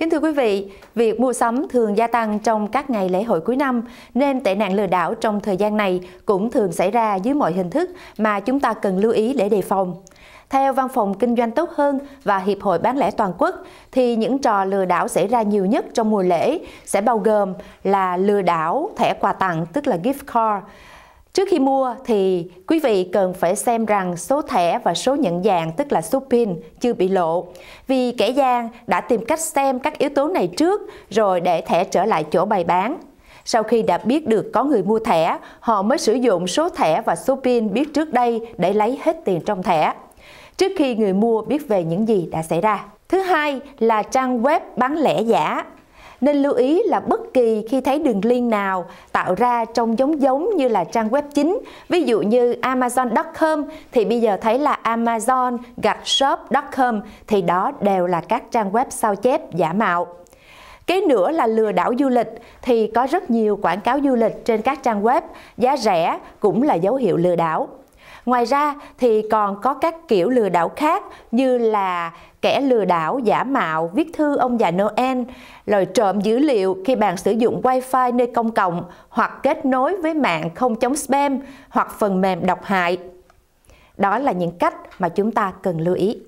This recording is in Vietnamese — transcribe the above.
Kính thưa quý vị, việc mua sắm thường gia tăng trong các ngày lễ hội cuối năm, nên tệ nạn lừa đảo trong thời gian này cũng thường xảy ra dưới mọi hình thức mà chúng ta cần lưu ý để đề phòng. Theo Văn phòng Kinh doanh tốt hơn và Hiệp hội bán lẻ toàn quốc, thì những trò lừa đảo xảy ra nhiều nhất trong mùa lễ sẽ bao gồm là lừa đảo thẻ quà tặng, tức là gift card, Trước khi mua thì quý vị cần phải xem rằng số thẻ và số nhận dạng tức là số pin chưa bị lộ vì kẻ gian đã tìm cách xem các yếu tố này trước rồi để thẻ trở lại chỗ bày bán. Sau khi đã biết được có người mua thẻ, họ mới sử dụng số thẻ và số pin biết trước đây để lấy hết tiền trong thẻ trước khi người mua biết về những gì đã xảy ra. Thứ hai là trang web bán lẻ giả nên lưu ý là bất kỳ khi thấy đường link nào tạo ra trông giống giống như là trang web chính, ví dụ như amazon.com thì bây giờ thấy là amazon gạch shop.com thì đó đều là các trang web sao chép giả mạo. Cái nữa là lừa đảo du lịch thì có rất nhiều quảng cáo du lịch trên các trang web, giá rẻ cũng là dấu hiệu lừa đảo. Ngoài ra thì còn có các kiểu lừa đảo khác như là kẻ lừa đảo giả mạo viết thư ông già Noel, lời trộm dữ liệu khi bạn sử dụng wi-fi nơi công cộng hoặc kết nối với mạng không chống spam hoặc phần mềm độc hại. Đó là những cách mà chúng ta cần lưu ý.